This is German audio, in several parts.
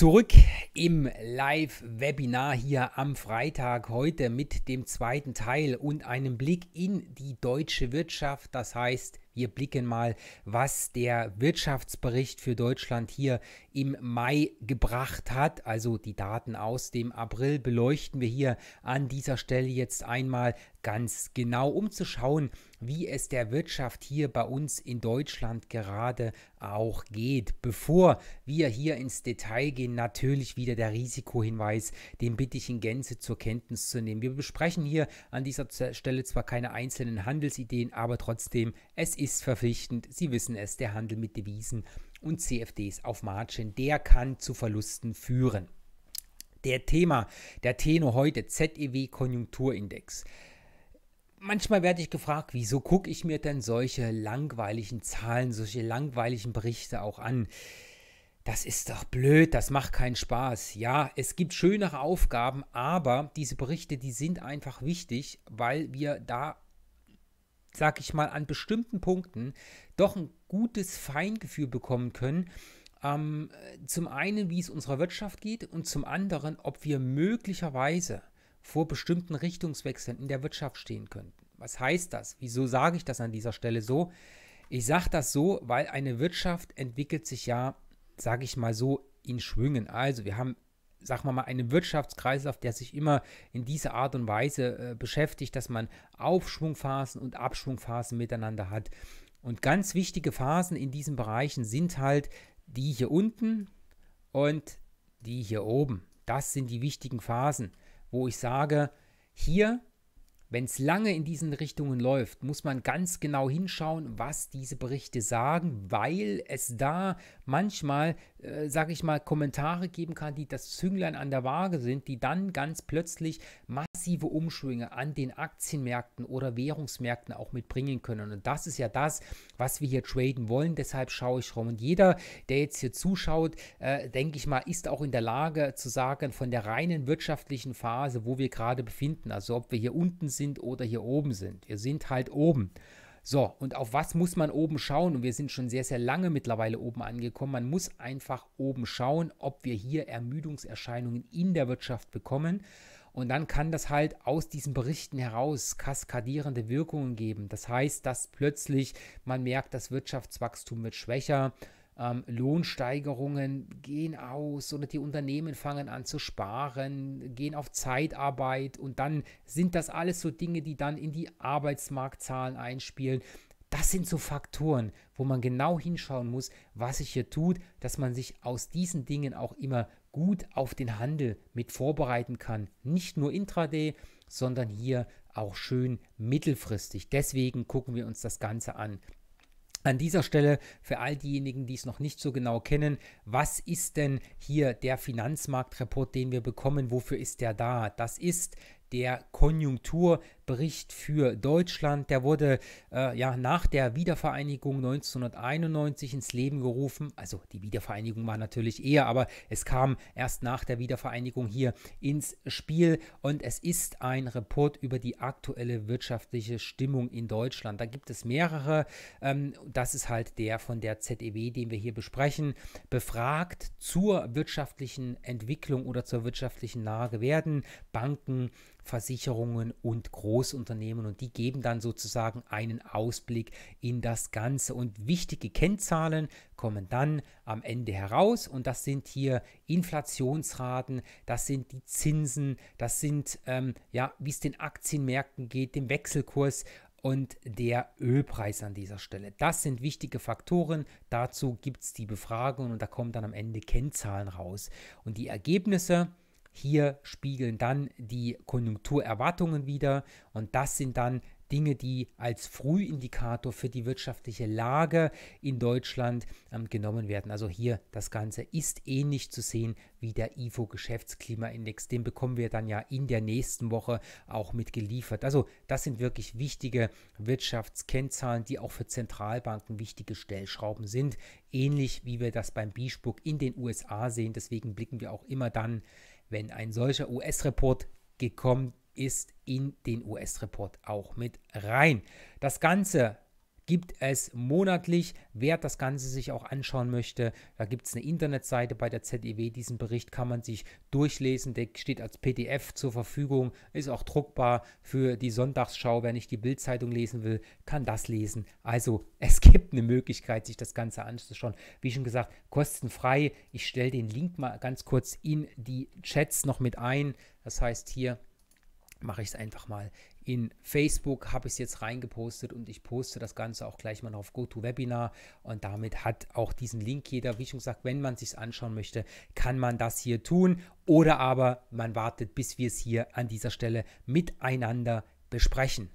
Zurück im Live-Webinar hier am Freitag heute mit dem zweiten Teil und einem Blick in die deutsche Wirtschaft. Das heißt, wir blicken mal, was der Wirtschaftsbericht für Deutschland hier im Mai gebracht hat. Also die Daten aus dem April beleuchten wir hier an dieser Stelle jetzt einmal ganz genau, um zu schauen, wie es der Wirtschaft hier bei uns in Deutschland gerade auch geht. Bevor wir hier ins Detail gehen, natürlich wieder der Risikohinweis, den bitte ich in Gänze zur Kenntnis zu nehmen. Wir besprechen hier an dieser Stelle zwar keine einzelnen Handelsideen, aber trotzdem, es ist verpflichtend. Sie wissen es, der Handel mit Devisen und CFDs auf Margin, der kann zu Verlusten führen. Der Thema, der Tenor heute, ZEW Konjunkturindex. Manchmal werde ich gefragt, wieso gucke ich mir denn solche langweiligen Zahlen, solche langweiligen Berichte auch an? Das ist doch blöd, das macht keinen Spaß. Ja, es gibt schönere Aufgaben, aber diese Berichte, die sind einfach wichtig, weil wir da sag ich mal, an bestimmten Punkten doch ein gutes Feingefühl bekommen können. Ähm, zum einen, wie es unserer Wirtschaft geht und zum anderen, ob wir möglicherweise vor bestimmten Richtungswechseln in der Wirtschaft stehen könnten. Was heißt das? Wieso sage ich das an dieser Stelle so? Ich sage das so, weil eine Wirtschaft entwickelt sich ja, sage ich mal so, in Schwüngen. Also wir haben sagen wir mal, einem Wirtschaftskreislauf, der sich immer in dieser Art und Weise äh, beschäftigt, dass man Aufschwungphasen und Abschwungphasen miteinander hat. Und ganz wichtige Phasen in diesen Bereichen sind halt die hier unten und die hier oben. Das sind die wichtigen Phasen, wo ich sage, hier wenn es lange in diesen Richtungen läuft, muss man ganz genau hinschauen, was diese Berichte sagen, weil es da manchmal, äh, sage ich mal, Kommentare geben kann, die das Zünglein an der Waage sind, die dann ganz plötzlich massive Umschwünge an den Aktienmärkten oder Währungsmärkten auch mitbringen können. Und das ist ja das, was wir hier traden wollen. Deshalb schaue ich rum. Und jeder, der jetzt hier zuschaut, äh, denke ich mal, ist auch in der Lage zu sagen, von der reinen wirtschaftlichen Phase, wo wir gerade befinden, also ob wir hier unten sind oder hier oben sind. Wir sind halt oben. So, und auf was muss man oben schauen? Und wir sind schon sehr, sehr lange mittlerweile oben angekommen. Man muss einfach oben schauen, ob wir hier Ermüdungserscheinungen in der Wirtschaft bekommen. Und dann kann das halt aus diesen Berichten heraus kaskadierende Wirkungen geben. Das heißt, dass plötzlich man merkt, das Wirtschaftswachstum wird schwächer, ähm, Lohnsteigerungen gehen aus oder die Unternehmen fangen an zu sparen, gehen auf Zeitarbeit und dann sind das alles so Dinge, die dann in die Arbeitsmarktzahlen einspielen das sind so Faktoren, wo man genau hinschauen muss, was sich hier tut, dass man sich aus diesen Dingen auch immer gut auf den Handel mit vorbereiten kann. Nicht nur intraday, sondern hier auch schön mittelfristig. Deswegen gucken wir uns das Ganze an. An dieser Stelle für all diejenigen, die es noch nicht so genau kennen, was ist denn hier der Finanzmarktreport, den wir bekommen? Wofür ist der da? Das ist der Konjunkturbericht für Deutschland. Der wurde äh, ja nach der Wiedervereinigung 1991 ins Leben gerufen. Also die Wiedervereinigung war natürlich eher, aber es kam erst nach der Wiedervereinigung hier ins Spiel und es ist ein Report über die aktuelle wirtschaftliche Stimmung in Deutschland. Da gibt es mehrere. Ähm, das ist halt der von der ZEW, den wir hier besprechen. Befragt zur wirtschaftlichen Entwicklung oder zur wirtschaftlichen Lage werden Banken, Versicherungen und Großunternehmen und die geben dann sozusagen einen Ausblick in das Ganze und wichtige Kennzahlen kommen dann am Ende heraus und das sind hier Inflationsraten, das sind die Zinsen, das sind ähm, ja, wie es den Aktienmärkten geht, dem Wechselkurs, und der Ölpreis an dieser Stelle. Das sind wichtige Faktoren. Dazu gibt es die Befragung und da kommen dann am Ende Kennzahlen raus. Und die Ergebnisse hier spiegeln dann die Konjunkturerwartungen wieder und das sind dann Dinge, die als Frühindikator für die wirtschaftliche Lage in Deutschland ähm, genommen werden. Also hier das Ganze ist ähnlich zu sehen wie der IFO Geschäftsklimaindex. Den bekommen wir dann ja in der nächsten Woche auch mitgeliefert. Also das sind wirklich wichtige Wirtschaftskennzahlen, die auch für Zentralbanken wichtige Stellschrauben sind. Ähnlich wie wir das beim b in den USA sehen. Deswegen blicken wir auch immer dann wenn ein solcher US-Report gekommen ist, in den US-Report auch mit rein. Das Ganze gibt es monatlich. Wer das Ganze sich auch anschauen möchte, da gibt es eine Internetseite bei der ZEW. Diesen Bericht kann man sich durchlesen. Der steht als PDF zur Verfügung, ist auch druckbar für die Sonntagsschau. Wer nicht die Bildzeitung lesen will, kann das lesen. Also es gibt eine Möglichkeit, sich das Ganze anzuschauen. Wie schon gesagt, kostenfrei. Ich stelle den Link mal ganz kurz in die Chats noch mit ein. Das heißt, hier mache ich es einfach mal in Facebook habe ich es jetzt reingepostet und ich poste das Ganze auch gleich mal auf GoToWebinar und damit hat auch diesen Link jeder. Wie schon gesagt, wenn man sich anschauen möchte, kann man das hier tun oder aber man wartet, bis wir es hier an dieser Stelle miteinander besprechen.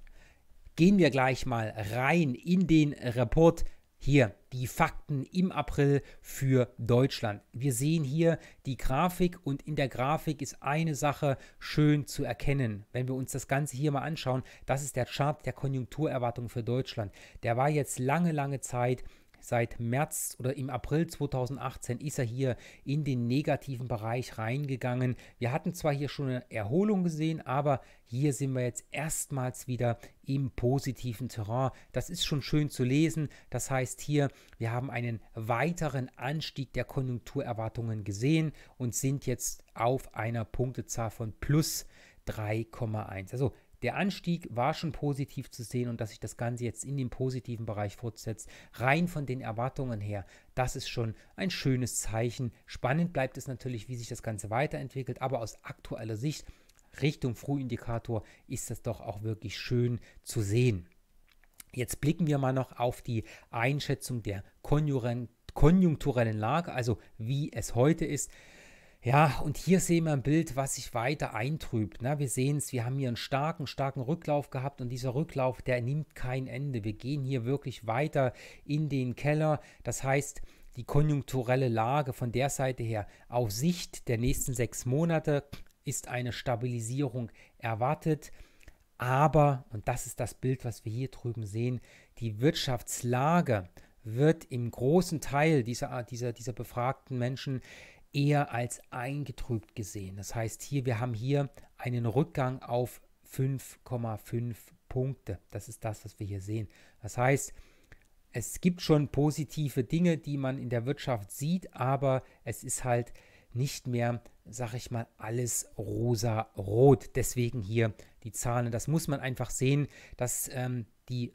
Gehen wir gleich mal rein in den Report. Hier die Fakten im April für Deutschland. Wir sehen hier die Grafik und in der Grafik ist eine Sache schön zu erkennen. Wenn wir uns das Ganze hier mal anschauen, das ist der Chart der Konjunkturerwartung für Deutschland. Der war jetzt lange, lange Zeit Seit März oder im April 2018 ist er hier in den negativen Bereich reingegangen. Wir hatten zwar hier schon eine Erholung gesehen, aber hier sind wir jetzt erstmals wieder im positiven Terrain. Das ist schon schön zu lesen. Das heißt hier, wir haben einen weiteren Anstieg der Konjunkturerwartungen gesehen und sind jetzt auf einer Punktezahl von plus 3,1. Also der Anstieg war schon positiv zu sehen und dass sich das Ganze jetzt in den positiven Bereich fortsetzt, rein von den Erwartungen her, das ist schon ein schönes Zeichen. Spannend bleibt es natürlich, wie sich das Ganze weiterentwickelt, aber aus aktueller Sicht Richtung Frühindikator ist das doch auch wirklich schön zu sehen. Jetzt blicken wir mal noch auf die Einschätzung der konjunkturellen Lage, also wie es heute ist. Ja, und hier sehen wir ein Bild, was sich weiter eintrübt. Na, ne? wir sehen es, wir haben hier einen starken, starken Rücklauf gehabt und dieser Rücklauf, der nimmt kein Ende. Wir gehen hier wirklich weiter in den Keller. Das heißt, die konjunkturelle Lage von der Seite her auf Sicht der nächsten sechs Monate ist eine Stabilisierung erwartet. Aber, und das ist das Bild, was wir hier drüben sehen, die Wirtschaftslage wird im großen Teil dieser, dieser, dieser befragten Menschen eher als eingetrübt gesehen. Das heißt, hier, wir haben hier einen Rückgang auf 5,5 Punkte. Das ist das, was wir hier sehen. Das heißt, es gibt schon positive Dinge, die man in der Wirtschaft sieht, aber es ist halt nicht mehr, sag ich mal, alles rosa-rot. Deswegen hier die Zahlen. Das muss man einfach sehen, dass ähm, die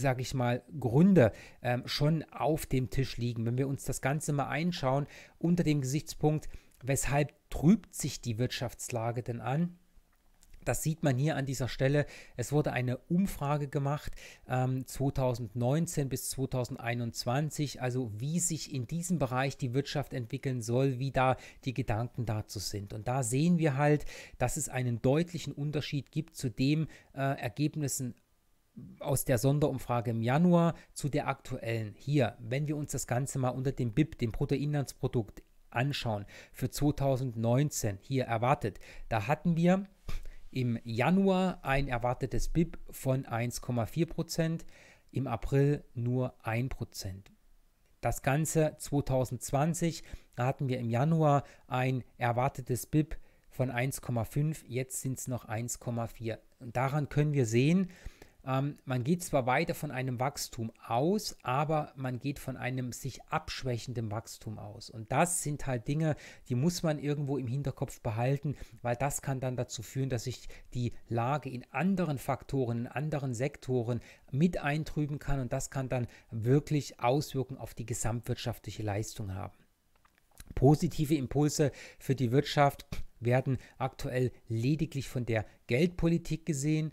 sage ich mal, Gründe ähm, schon auf dem Tisch liegen. Wenn wir uns das Ganze mal einschauen unter dem Gesichtspunkt, weshalb trübt sich die Wirtschaftslage denn an? Das sieht man hier an dieser Stelle. Es wurde eine Umfrage gemacht ähm, 2019 bis 2021, also wie sich in diesem Bereich die Wirtschaft entwickeln soll, wie da die Gedanken dazu sind. Und da sehen wir halt, dass es einen deutlichen Unterschied gibt zu den äh, Ergebnissen aus der Sonderumfrage im Januar zu der aktuellen hier, wenn wir uns das Ganze mal unter dem BIP, dem Bruttoinlandsprodukt, anschauen, für 2019 hier erwartet, da hatten wir im Januar ein erwartetes BIP von 1,4 Prozent, im April nur 1 Prozent. Das Ganze 2020, da hatten wir im Januar ein erwartetes BIP von 1,5, jetzt sind es noch 1,4. Und daran können wir sehen, ähm, man geht zwar weiter von einem Wachstum aus, aber man geht von einem sich abschwächenden Wachstum aus. Und das sind halt Dinge, die muss man irgendwo im Hinterkopf behalten, weil das kann dann dazu führen, dass sich die Lage in anderen Faktoren, in anderen Sektoren mit eintrüben kann. Und das kann dann wirklich Auswirkungen auf die gesamtwirtschaftliche Leistung haben. Positive Impulse für die Wirtschaft werden aktuell lediglich von der Geldpolitik gesehen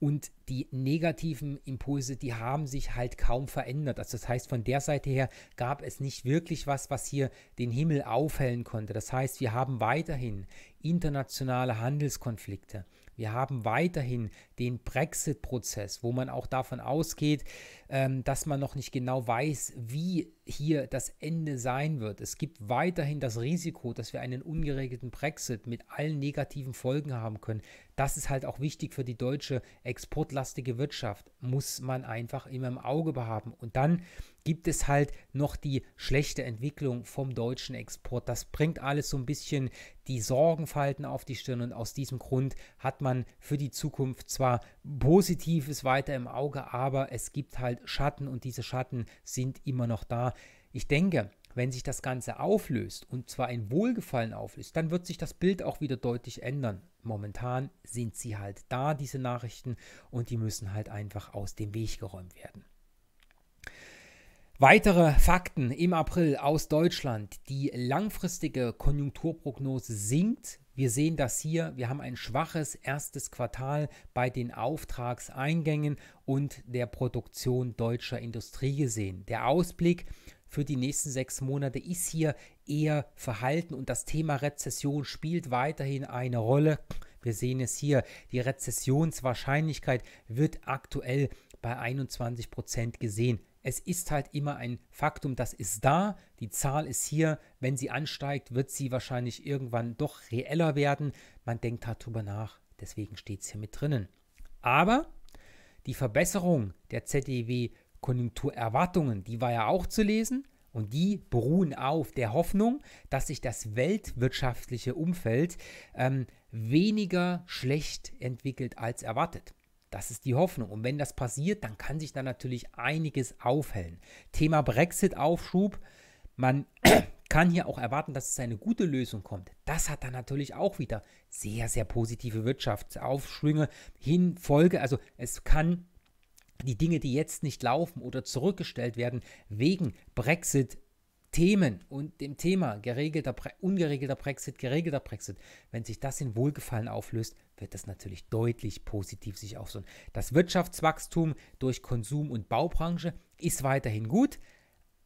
und die negativen Impulse, die haben sich halt kaum verändert. Also das heißt, von der Seite her gab es nicht wirklich was, was hier den Himmel aufhellen konnte. Das heißt, wir haben weiterhin internationale Handelskonflikte. Wir haben weiterhin den Brexit-Prozess, wo man auch davon ausgeht, ähm, dass man noch nicht genau weiß, wie hier das Ende sein wird. Es gibt weiterhin das Risiko, dass wir einen ungeregelten Brexit mit allen negativen Folgen haben können. Das ist halt auch wichtig für die deutsche exportlastige Wirtschaft, muss man einfach immer im Auge behaben. Und dann gibt es halt noch die schlechte Entwicklung vom deutschen Export. Das bringt alles so ein bisschen die Sorgenfalten auf die Stirn und aus diesem Grund hat man für die Zukunft zwar Positives weiter im Auge, aber es gibt halt Schatten und diese Schatten sind immer noch da. Ich denke, wenn sich das Ganze auflöst und zwar in Wohlgefallen auflöst, dann wird sich das Bild auch wieder deutlich ändern. Momentan sind sie halt da, diese Nachrichten, und die müssen halt einfach aus dem Weg geräumt werden. Weitere Fakten im April aus Deutschland. Die langfristige Konjunkturprognose sinkt wir sehen das hier. Wir haben ein schwaches erstes Quartal bei den Auftragseingängen und der Produktion deutscher Industrie gesehen. Der Ausblick für die nächsten sechs Monate ist hier eher verhalten und das Thema Rezession spielt weiterhin eine Rolle. Wir sehen es hier, die Rezessionswahrscheinlichkeit wird aktuell bei 21 Prozent gesehen es ist halt immer ein Faktum, das ist da, die Zahl ist hier, wenn sie ansteigt, wird sie wahrscheinlich irgendwann doch reeller werden. Man denkt halt drüber nach, deswegen steht es hier mit drinnen. Aber die Verbesserung der ZDW-Konjunkturerwartungen, die war ja auch zu lesen und die beruhen auf der Hoffnung, dass sich das weltwirtschaftliche Umfeld ähm, weniger schlecht entwickelt als erwartet. Das ist die Hoffnung. Und wenn das passiert, dann kann sich da natürlich einiges aufhellen. Thema Brexit-Aufschub. Man kann hier auch erwarten, dass es eine gute Lösung kommt. Das hat dann natürlich auch wieder sehr, sehr positive Wirtschaftsaufschwünge hin, Folge. Also es kann die Dinge, die jetzt nicht laufen oder zurückgestellt werden wegen Brexit Themen und dem Thema geregelter, ungeregelter Brexit, geregelter Brexit, wenn sich das in Wohlgefallen auflöst, wird das natürlich deutlich positiv sich aufsuchen. Das Wirtschaftswachstum durch Konsum- und Baubranche ist weiterhin gut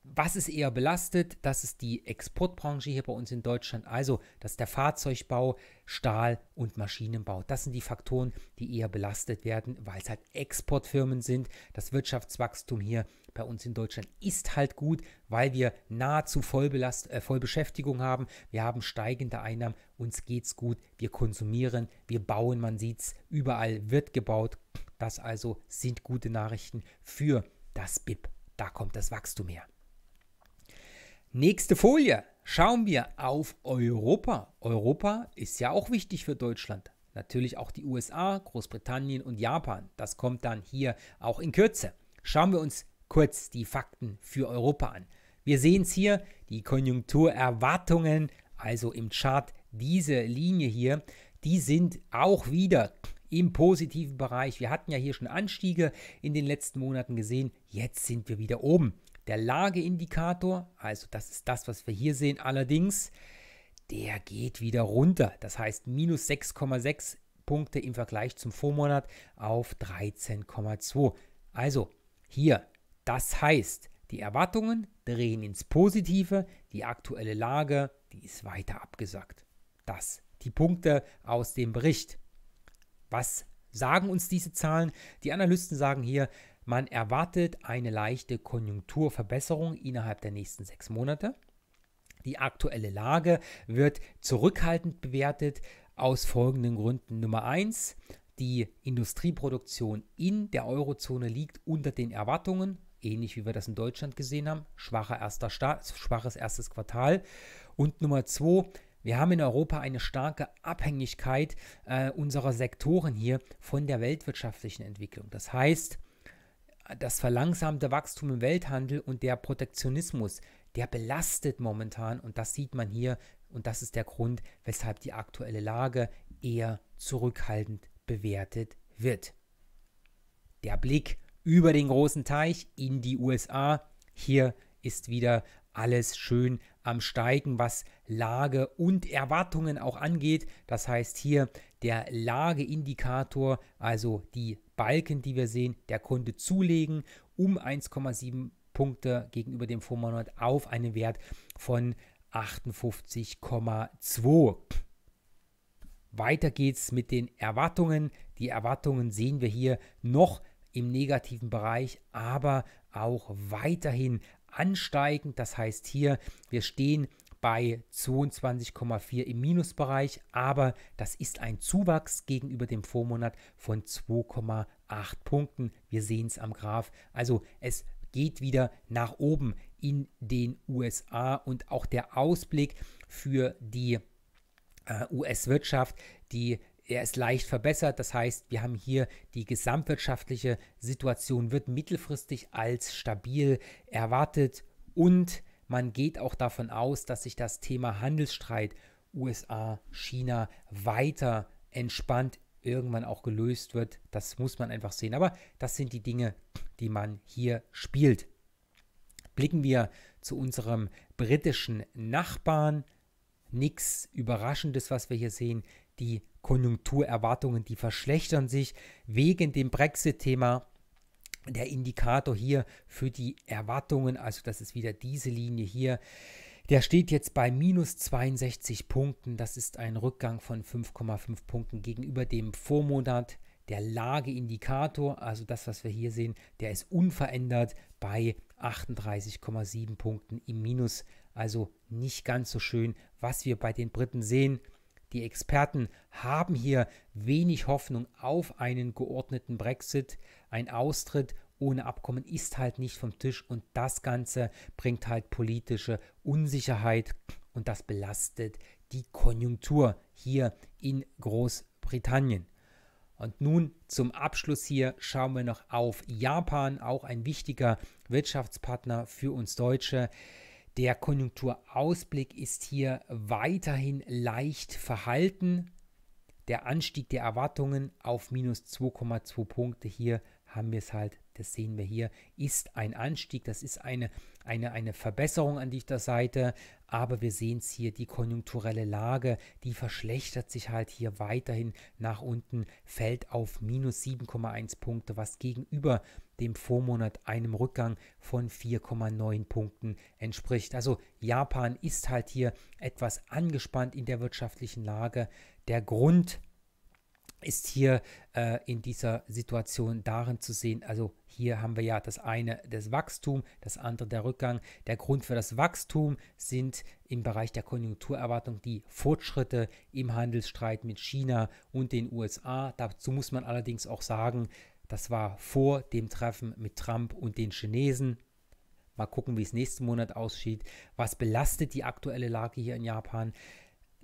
was ist eher belastet? Das ist die Exportbranche hier bei uns in Deutschland. Also, das ist der Fahrzeugbau, Stahl und Maschinenbau. Das sind die Faktoren, die eher belastet werden, weil es halt Exportfirmen sind. Das Wirtschaftswachstum hier bei uns in Deutschland ist halt gut, weil wir nahezu Vollbelast äh, Vollbeschäftigung haben. Wir haben steigende Einnahmen, uns geht's gut, wir konsumieren, wir bauen, man sieht es, überall wird gebaut. Das also sind gute Nachrichten für das BIP. Da kommt das Wachstum her. Nächste Folie. Schauen wir auf Europa. Europa ist ja auch wichtig für Deutschland. Natürlich auch die USA, Großbritannien und Japan. Das kommt dann hier auch in Kürze. Schauen wir uns kurz die Fakten für Europa an. Wir sehen es hier, die Konjunkturerwartungen, also im Chart diese Linie hier, die sind auch wieder im positiven Bereich. Wir hatten ja hier schon Anstiege in den letzten Monaten gesehen, jetzt sind wir wieder oben. Der Lageindikator, also das ist das, was wir hier sehen, allerdings, der geht wieder runter. Das heißt minus 6,6 Punkte im Vergleich zum Vormonat auf 13,2. Also hier, das heißt, die Erwartungen drehen ins Positive, die aktuelle Lage, die ist weiter abgesagt. Das die Punkte aus dem Bericht. Was sagen uns diese Zahlen? Die Analysten sagen hier, man erwartet eine leichte Konjunkturverbesserung innerhalb der nächsten sechs Monate. Die aktuelle Lage wird zurückhaltend bewertet aus folgenden Gründen. Nummer eins: Die Industrieproduktion in der Eurozone liegt unter den Erwartungen, ähnlich wie wir das in Deutschland gesehen haben. Schwacher erster Start, schwaches erstes Quartal. Und Nummer zwei: wir haben in Europa eine starke Abhängigkeit äh, unserer Sektoren hier von der weltwirtschaftlichen Entwicklung. Das heißt, das verlangsamte Wachstum im Welthandel und der Protektionismus, der belastet momentan und das sieht man hier und das ist der Grund, weshalb die aktuelle Lage eher zurückhaltend bewertet wird. Der Blick über den großen Teich in die USA, hier ist wieder alles schön am Steigen, was Lage und Erwartungen auch angeht. Das heißt, hier der Lageindikator, also die Balken, die wir sehen, der konnte zulegen um 1,7 Punkte gegenüber dem Vormonat auf einen Wert von 58,2. Weiter geht's mit den Erwartungen. Die Erwartungen sehen wir hier noch im negativen Bereich, aber auch weiterhin ansteigend. Das heißt hier, wir stehen bei 22,4 im Minusbereich, aber das ist ein Zuwachs gegenüber dem Vormonat von 2,8 Punkten. Wir sehen es am Graph. Also es geht wieder nach oben in den USA und auch der Ausblick für die äh, US-Wirtschaft, die er ist leicht verbessert. Das heißt, wir haben hier die gesamtwirtschaftliche Situation wird mittelfristig als stabil erwartet und man geht auch davon aus, dass sich das Thema Handelsstreit USA-China weiter entspannt irgendwann auch gelöst wird. Das muss man einfach sehen. Aber das sind die Dinge, die man hier spielt. Blicken wir zu unserem britischen Nachbarn. Nichts Überraschendes, was wir hier sehen. Die Konjunkturerwartungen, die verschlechtern sich wegen dem Brexit-Thema der Indikator hier für die Erwartungen, also das ist wieder diese Linie hier, der steht jetzt bei minus 62 Punkten. Das ist ein Rückgang von 5,5 Punkten gegenüber dem Vormonat. Der Lageindikator, also das, was wir hier sehen, der ist unverändert bei 38,7 Punkten im Minus. Also nicht ganz so schön, was wir bei den Briten sehen. Die Experten haben hier wenig Hoffnung auf einen geordneten Brexit. Ein Austritt ohne Abkommen ist halt nicht vom Tisch und das Ganze bringt halt politische Unsicherheit und das belastet die Konjunktur hier in Großbritannien. Und nun zum Abschluss hier schauen wir noch auf Japan, auch ein wichtiger Wirtschaftspartner für uns Deutsche. Der Konjunkturausblick ist hier weiterhin leicht verhalten der Anstieg der Erwartungen auf minus 2,2 Punkte. Hier haben wir es halt, das sehen wir hier, ist ein Anstieg, das ist eine, eine, eine Verbesserung an dieser Seite, aber wir sehen es hier, die konjunkturelle Lage, die verschlechtert sich halt hier weiterhin nach unten, fällt auf minus 7,1 Punkte, was gegenüber dem Vormonat einem Rückgang von 4,9 Punkten entspricht. Also Japan ist halt hier etwas angespannt in der wirtschaftlichen Lage. Der Grund ist hier äh, in dieser Situation darin zu sehen, also hier haben wir ja das eine das Wachstum, das andere der Rückgang. Der Grund für das Wachstum sind im Bereich der Konjunkturerwartung die Fortschritte im Handelsstreit mit China und den USA. Dazu muss man allerdings auch sagen, das war vor dem Treffen mit Trump und den Chinesen. Mal gucken, wie es nächsten Monat aussieht. Was belastet die aktuelle Lage hier in Japan?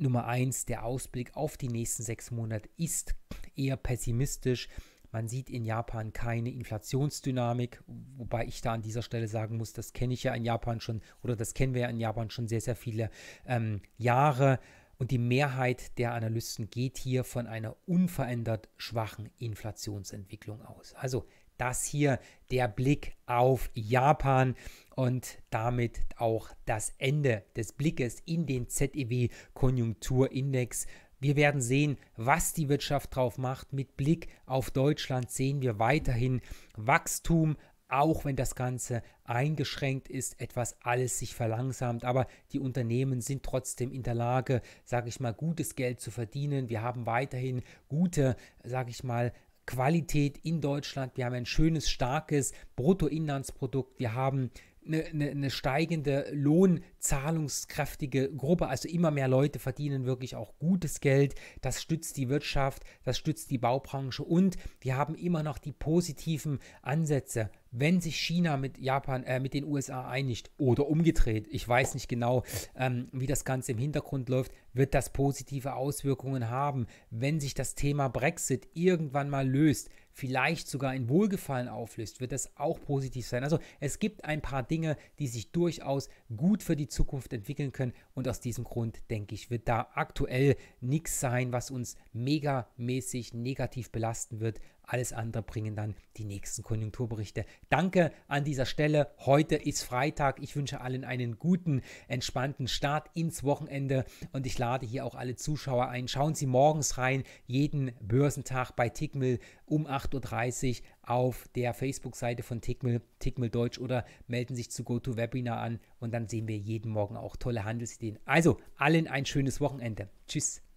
Nummer eins, der Ausblick auf die nächsten sechs Monate ist eher pessimistisch. Man sieht in Japan keine Inflationsdynamik, wobei ich da an dieser Stelle sagen muss, das kenne ich ja in Japan schon oder das kennen wir ja in Japan schon sehr, sehr viele ähm, Jahre. Und die Mehrheit der Analysten geht hier von einer unverändert schwachen Inflationsentwicklung aus. Also das hier der Blick auf Japan und damit auch das Ende des Blickes in den ZEW Konjunkturindex. Wir werden sehen, was die Wirtschaft drauf macht. Mit Blick auf Deutschland sehen wir weiterhin Wachstum, auch wenn das Ganze eingeschränkt ist, etwas alles sich verlangsamt, aber die Unternehmen sind trotzdem in der Lage, sage ich mal, gutes Geld zu verdienen. Wir haben weiterhin gute, sage ich mal, Qualität in Deutschland. Wir haben ein schönes, starkes Bruttoinlandsprodukt. Wir haben eine, eine, eine steigende lohnzahlungskräftige Gruppe. Also immer mehr Leute verdienen wirklich auch gutes Geld. Das stützt die Wirtschaft, das stützt die Baubranche und wir haben immer noch die positiven Ansätze. Wenn sich China mit Japan, äh, mit den USA einigt oder umgedreht, ich weiß nicht genau, ähm, wie das Ganze im Hintergrund läuft, wird das positive Auswirkungen haben. Wenn sich das Thema Brexit irgendwann mal löst, vielleicht sogar in Wohlgefallen auflöst, wird das auch positiv sein. Also es gibt ein paar Dinge, die sich durchaus gut für die Zukunft entwickeln können und aus diesem Grund denke ich, wird da aktuell nichts sein, was uns megamäßig negativ belasten wird. Alles andere bringen dann die nächsten Konjunkturberichte. Danke an dieser Stelle. Heute ist Freitag. Ich wünsche allen einen guten, entspannten Start ins Wochenende und ich lade hier auch alle Zuschauer ein. Schauen Sie morgens rein, jeden Börsentag bei Tickmill um 8.30 Uhr auf der Facebook-Seite von Tickmill, Tickmill Deutsch oder melden sich zu GoToWebinar an und dann sehen wir jeden Morgen auch tolle Handelsideen. Also allen ein schönes Wochenende. Tschüss.